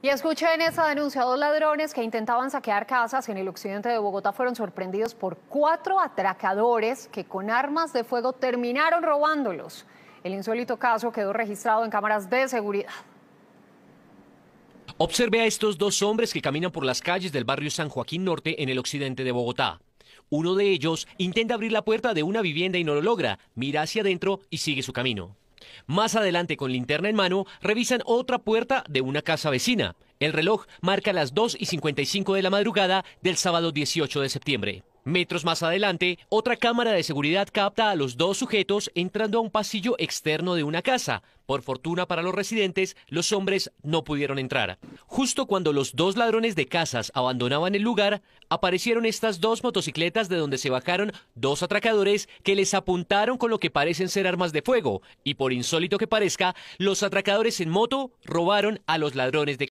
Y en esa denuncia. Dos ladrones que intentaban saquear casas en el occidente de Bogotá fueron sorprendidos por cuatro atracadores que con armas de fuego terminaron robándolos. El insólito caso quedó registrado en cámaras de seguridad. Observe a estos dos hombres que caminan por las calles del barrio San Joaquín Norte en el occidente de Bogotá. Uno de ellos intenta abrir la puerta de una vivienda y no lo logra, mira hacia adentro y sigue su camino. Más adelante, con linterna en mano, revisan otra puerta de una casa vecina. El reloj marca las 2 y 55 de la madrugada del sábado 18 de septiembre. Metros más adelante, otra cámara de seguridad capta a los dos sujetos entrando a un pasillo externo de una casa. Por fortuna para los residentes, los hombres no pudieron entrar. Justo cuando los dos ladrones de casas abandonaban el lugar, aparecieron estas dos motocicletas de donde se bajaron dos atracadores que les apuntaron con lo que parecen ser armas de fuego. Y por insólito que parezca, los atracadores en moto robaron a los ladrones de